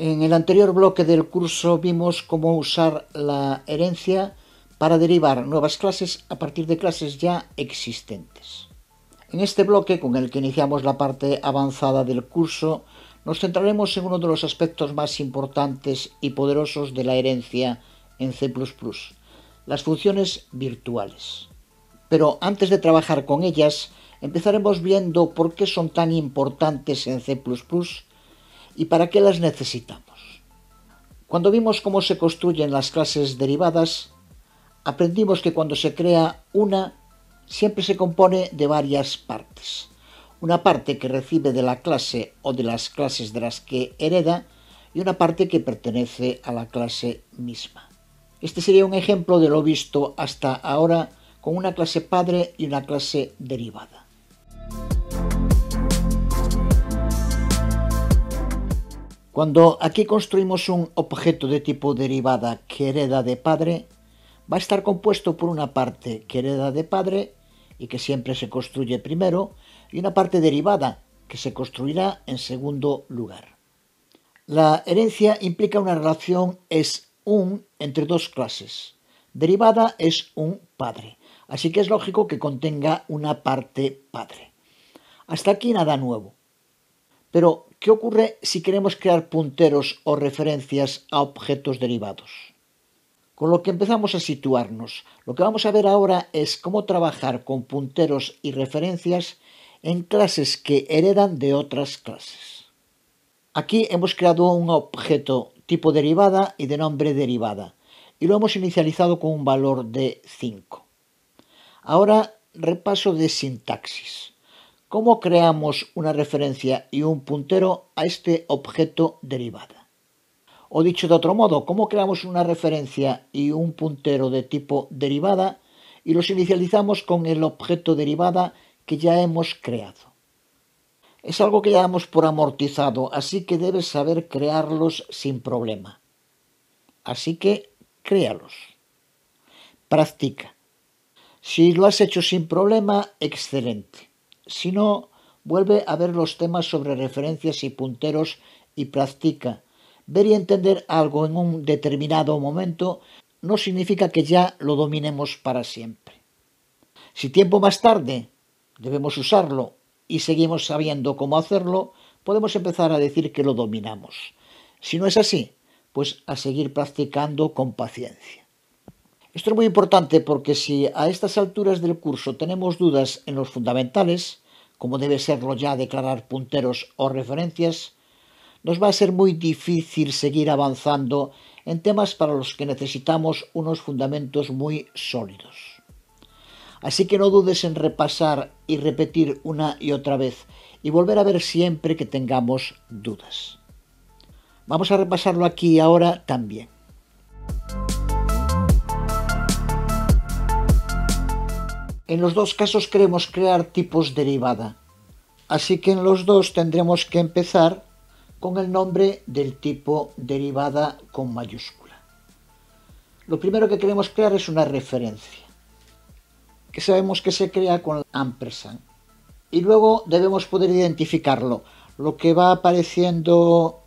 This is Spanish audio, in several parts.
En el anterior bloque del curso vimos cómo usar la herencia para derivar nuevas clases a partir de clases ya existentes. En este bloque, con el que iniciamos la parte avanzada del curso, nos centraremos en uno de los aspectos más importantes y poderosos de la herencia en C ⁇ las funciones virtuales. Pero antes de trabajar con ellas, empezaremos viendo por qué son tan importantes en C ⁇ y para qué las necesitamos. Cuando vimos cómo se construyen las clases derivadas, aprendimos que cuando se crea una, siempre se compone de varias partes. Una parte que recibe de la clase o de las clases de las que hereda y una parte que pertenece a la clase misma. Este sería un ejemplo de lo visto hasta ahora con una clase padre y una clase derivada. Cuando aquí construimos un objeto de tipo derivada que hereda de padre, va a estar compuesto por una parte que hereda de padre y que siempre se construye primero, y una parte derivada que se construirá en segundo lugar. La herencia implica una relación es un entre dos clases. Derivada es un padre, así que es lógico que contenga una parte padre. Hasta aquí nada nuevo. Pero, ¿qué ocurre si queremos crear punteros o referencias a objetos derivados? Con lo que empezamos a situarnos, lo que vamos a ver ahora es cómo trabajar con punteros y referencias en clases que heredan de otras clases. Aquí hemos creado un objeto tipo derivada y de nombre derivada, y lo hemos inicializado con un valor de 5. Ahora repaso de sintaxis. ¿Cómo creamos una referencia y un puntero a este objeto derivada? O dicho de otro modo, ¿cómo creamos una referencia y un puntero de tipo derivada y los inicializamos con el objeto derivada que ya hemos creado? Es algo que ya damos por amortizado, así que debes saber crearlos sin problema. Así que créalos. Practica. Si lo has hecho sin problema, excelente. Si no, vuelve a ver los temas sobre referencias y punteros y practica. Ver y entender algo en un determinado momento no significa que ya lo dominemos para siempre. Si tiempo más tarde debemos usarlo y seguimos sabiendo cómo hacerlo, podemos empezar a decir que lo dominamos. Si no es así, pues a seguir practicando con paciencia. Esto es muy importante porque si a estas alturas del curso tenemos dudas en los fundamentales, como debe serlo ya declarar punteros o referencias, nos va a ser muy difícil seguir avanzando en temas para los que necesitamos unos fundamentos muy sólidos. Así que no dudes en repasar y repetir una y otra vez y volver a ver siempre que tengamos dudas. Vamos a repasarlo aquí ahora también. En los dos casos queremos crear tipos derivada, así que en los dos tendremos que empezar con el nombre del tipo derivada con mayúscula. Lo primero que queremos crear es una referencia, que sabemos que se crea con ampersand. Y luego debemos poder identificarlo. Lo que va apareciendo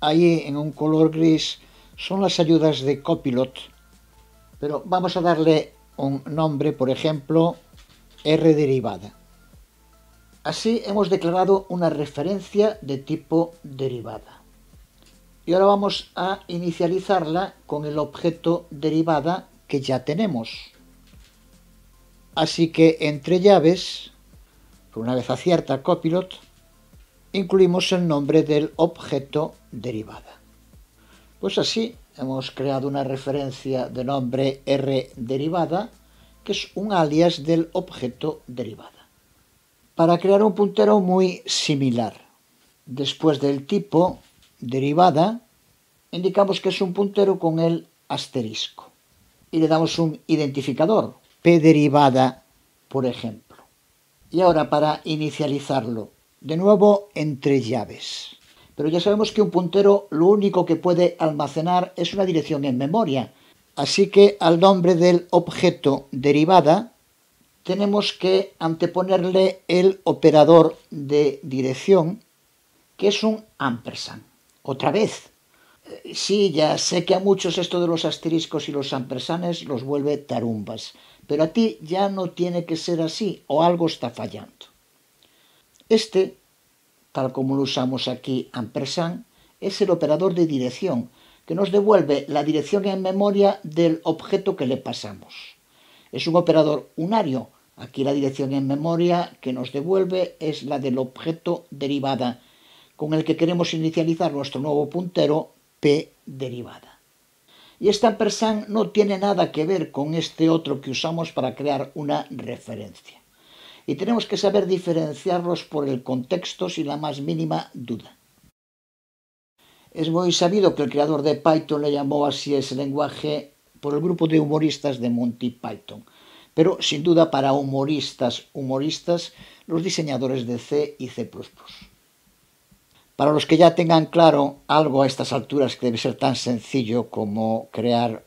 ahí en un color gris son las ayudas de copilot, pero vamos a darle un nombre, por ejemplo, R derivada. Así hemos declarado una referencia de tipo derivada. Y ahora vamos a inicializarla con el objeto derivada que ya tenemos. Así que entre llaves, una vez acierta Copilot, incluimos el nombre del objeto derivada. Pues así hemos creado una referencia de nombre R derivada, que es un alias del objeto derivada, para crear un puntero muy similar. Después del tipo derivada, indicamos que es un puntero con el asterisco y le damos un identificador, P derivada, por ejemplo. Y ahora para inicializarlo, de nuevo entre llaves pero ya sabemos que un puntero lo único que puede almacenar es una dirección en memoria. Así que al nombre del objeto derivada tenemos que anteponerle el operador de dirección, que es un ampersand. Otra vez. Eh, sí, ya sé que a muchos esto de los asteriscos y los ampersanes los vuelve tarumbas, pero a ti ya no tiene que ser así o algo está fallando. Este tal como lo usamos aquí ampersand, es el operador de dirección, que nos devuelve la dirección en memoria del objeto que le pasamos. Es un operador unario. Aquí la dirección en memoria que nos devuelve es la del objeto derivada, con el que queremos inicializar nuestro nuevo puntero p derivada. Y esta ampersand no tiene nada que ver con este otro que usamos para crear una referencia y tenemos que saber diferenciarlos por el contexto sin la más mínima duda. Es muy sabido que el creador de Python le llamó así ese lenguaje por el grupo de humoristas de Monty Python, pero sin duda para humoristas, humoristas, los diseñadores de C y C++. Para los que ya tengan claro algo a estas alturas que debe ser tan sencillo como crear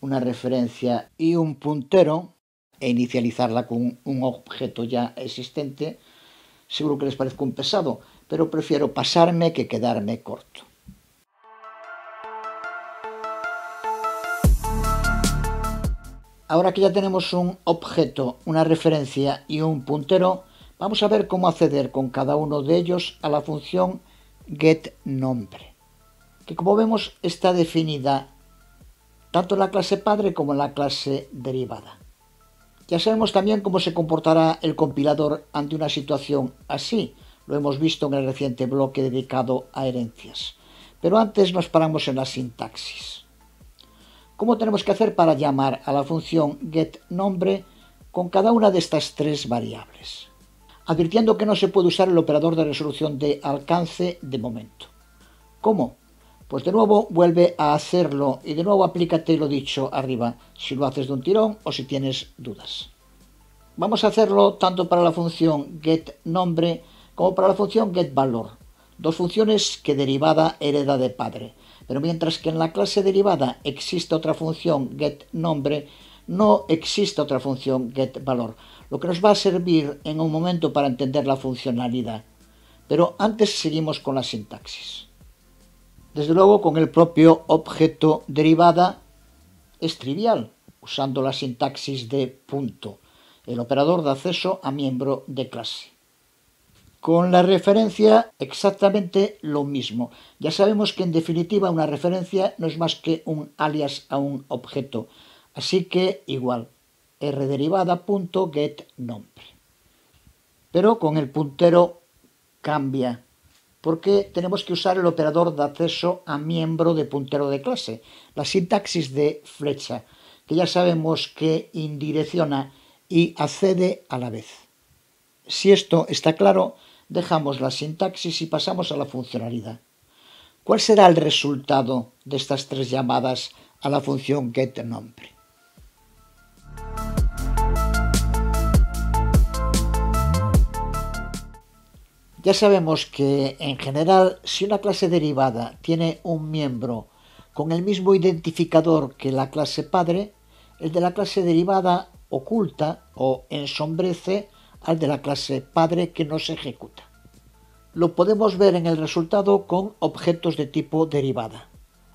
una referencia y un puntero, e inicializarla con un objeto ya existente, seguro que les parezco un pesado, pero prefiero pasarme que quedarme corto. Ahora que ya tenemos un objeto, una referencia y un puntero, vamos a ver cómo acceder con cada uno de ellos a la función getNombre, que como vemos está definida tanto en la clase padre como en la clase derivada. Ya sabemos también cómo se comportará el compilador ante una situación así. Lo hemos visto en el reciente bloque dedicado a herencias. Pero antes nos paramos en la sintaxis. ¿Cómo tenemos que hacer para llamar a la función getNombre con cada una de estas tres variables? Advirtiendo que no se puede usar el operador de resolución de alcance de momento. ¿Cómo? Pues de nuevo vuelve a hacerlo y de nuevo aplícate lo dicho arriba, si lo haces de un tirón o si tienes dudas. Vamos a hacerlo tanto para la función getNombre como para la función getValor, dos funciones que derivada hereda de padre. Pero mientras que en la clase derivada existe otra función getNombre, no existe otra función getValor, lo que nos va a servir en un momento para entender la funcionalidad. Pero antes seguimos con la sintaxis. Desde luego, con el propio objeto derivada es trivial, usando la sintaxis de punto, el operador de acceso a miembro de clase. Con la referencia exactamente lo mismo. Ya sabemos que en definitiva una referencia no es más que un alias a un objeto. Así que igual, r derivada punto nombre. Pero con el puntero cambia porque tenemos que usar el operador de acceso a miembro de puntero de clase, la sintaxis de flecha, que ya sabemos que indirecciona y accede a la vez. Si esto está claro, dejamos la sintaxis y pasamos a la funcionalidad. ¿Cuál será el resultado de estas tres llamadas a la función getNombre? Ya sabemos que, en general, si una clase derivada tiene un miembro con el mismo identificador que la clase padre, el de la clase derivada oculta o ensombrece al de la clase padre que no se ejecuta. Lo podemos ver en el resultado con objetos de tipo derivada.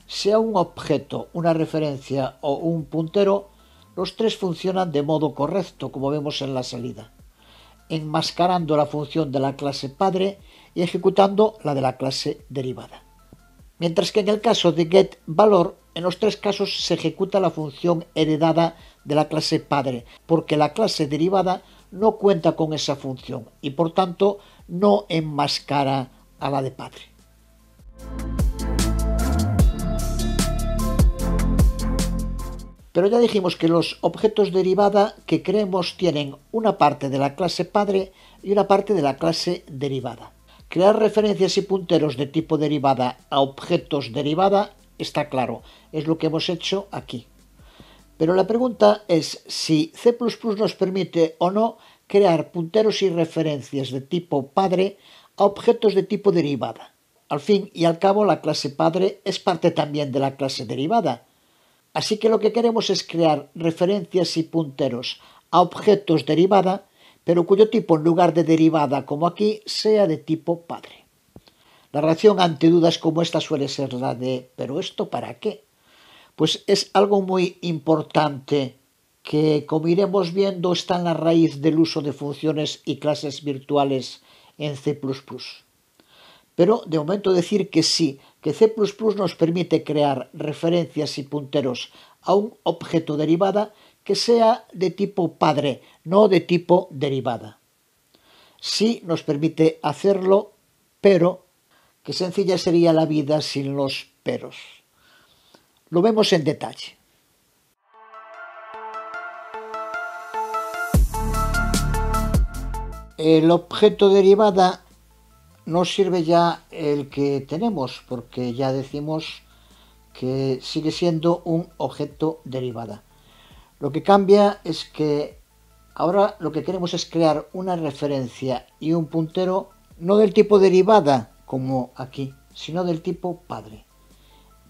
Sea un objeto, una referencia o un puntero, los tres funcionan de modo correcto, como vemos en la salida enmascarando la función de la clase padre y ejecutando la de la clase derivada. Mientras que en el caso de getValor, en los tres casos se ejecuta la función heredada de la clase padre, porque la clase derivada no cuenta con esa función y por tanto no enmascara a la de padre. Pero ya dijimos que los objetos derivada que creemos tienen una parte de la clase padre y una parte de la clase derivada. Crear referencias y punteros de tipo derivada a objetos derivada está claro, es lo que hemos hecho aquí. Pero la pregunta es si C++ nos permite o no crear punteros y referencias de tipo padre a objetos de tipo derivada. Al fin y al cabo, la clase padre es parte también de la clase derivada, Así que lo que queremos es crear referencias y punteros a objetos derivada, pero cuyo tipo en lugar de derivada como aquí sea de tipo padre. La reacción ante dudas como esta suele ser la de ¿pero esto para qué? Pues es algo muy importante que, como iremos viendo, está en la raíz del uso de funciones y clases virtuales en C ⁇ Pero de momento decir que sí, que C++ nos permite crear referencias y punteros a un objeto derivada que sea de tipo padre, no de tipo derivada. Sí nos permite hacerlo, pero qué sencilla sería la vida sin los peros. Lo vemos en detalle. El objeto derivada no sirve ya el que tenemos, porque ya decimos que sigue siendo un objeto derivada. Lo que cambia es que ahora lo que queremos es crear una referencia y un puntero, no del tipo derivada, como aquí, sino del tipo padre.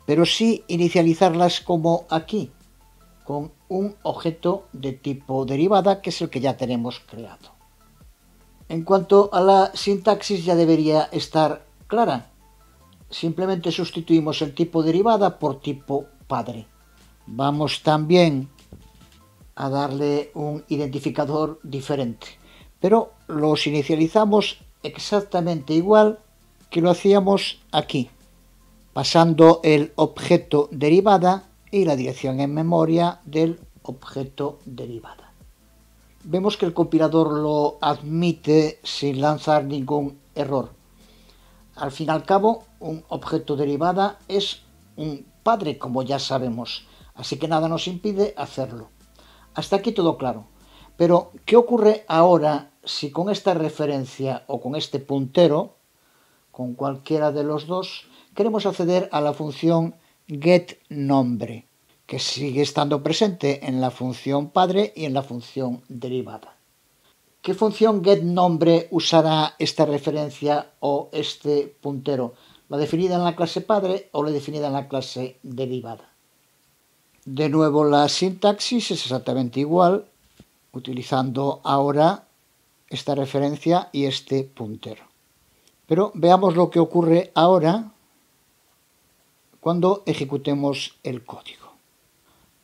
Pero sí inicializarlas como aquí, con un objeto de tipo derivada, que es el que ya tenemos creado. En cuanto a la sintaxis ya debería estar clara. Simplemente sustituimos el tipo derivada por tipo padre. Vamos también a darle un identificador diferente, pero los inicializamos exactamente igual que lo hacíamos aquí, pasando el objeto derivada y la dirección en memoria del objeto derivada vemos que el compilador lo admite sin lanzar ningún error. Al fin y al cabo, un objeto derivada es un padre, como ya sabemos, así que nada nos impide hacerlo. Hasta aquí todo claro. Pero, ¿qué ocurre ahora si con esta referencia o con este puntero, con cualquiera de los dos, queremos acceder a la función getNombre? que sigue estando presente en la función padre y en la función derivada. ¿Qué función getNombre usará esta referencia o este puntero? ¿La definida en la clase padre o la definida en la clase derivada? De nuevo, la sintaxis es exactamente igual, utilizando ahora esta referencia y este puntero. Pero veamos lo que ocurre ahora cuando ejecutemos el código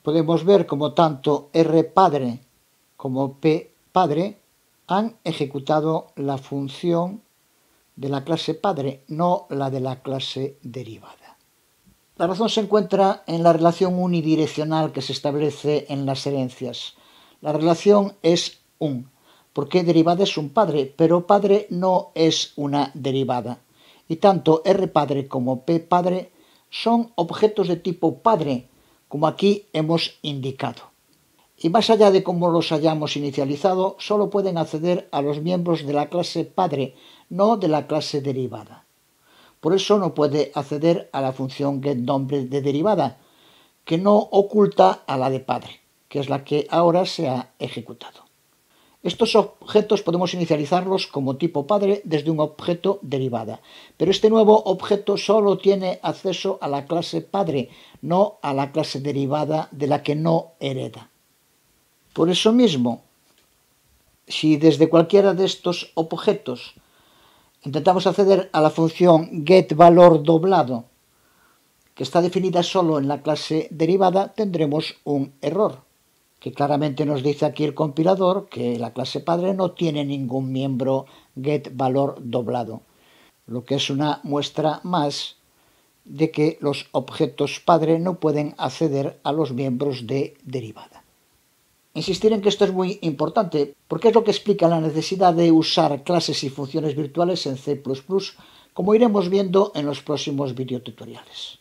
podemos ver como tanto R padre como P padre han ejecutado la función de la clase padre, no la de la clase derivada. La razón se encuentra en la relación unidireccional que se establece en las herencias. La relación es un, porque derivada es un padre, pero padre no es una derivada. Y tanto R padre como P padre son objetos de tipo padre, como aquí hemos indicado. Y más allá de cómo los hayamos inicializado, solo pueden acceder a los miembros de la clase padre, no de la clase derivada. Por eso no puede acceder a la función nombre de derivada, que no oculta a la de padre, que es la que ahora se ha ejecutado. Estos objetos podemos inicializarlos como tipo padre desde un objeto derivada, pero este nuevo objeto solo tiene acceso a la clase padre, no a la clase derivada de la que no hereda. Por eso mismo, si desde cualquiera de estos objetos intentamos acceder a la función getValorDoblado, que está definida solo en la clase derivada, tendremos un error que claramente nos dice aquí el compilador que la clase padre no tiene ningún miembro get valor doblado, lo que es una muestra más de que los objetos padre no pueden acceder a los miembros de derivada. Insistir en que esto es muy importante porque es lo que explica la necesidad de usar clases y funciones virtuales en C++ como iremos viendo en los próximos videotutoriales.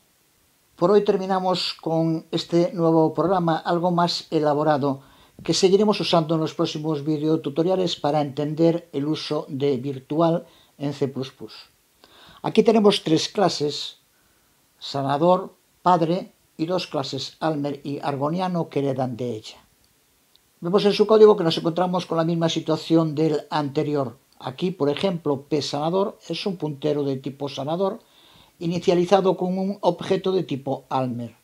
Por hoy terminamos con este nuevo programa algo más elaborado que seguiremos usando en los próximos videotutoriales para entender el uso de virtual en C++. Aquí tenemos tres clases, sanador, padre y dos clases Almer y Argoniano que heredan de ella. Vemos en su código que nos encontramos con la misma situación del anterior. Aquí, por ejemplo, P sanador es un puntero de tipo sanador inicializado con un objeto de tipo Almer.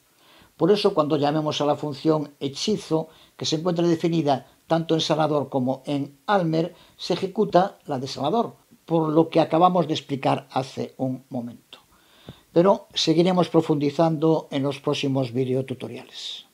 Por eso, cuando llamemos a la función hechizo, que se encuentra definida tanto en salador como en Almer, se ejecuta la de salador, por lo que acabamos de explicar hace un momento. Pero seguiremos profundizando en los próximos videotutoriales.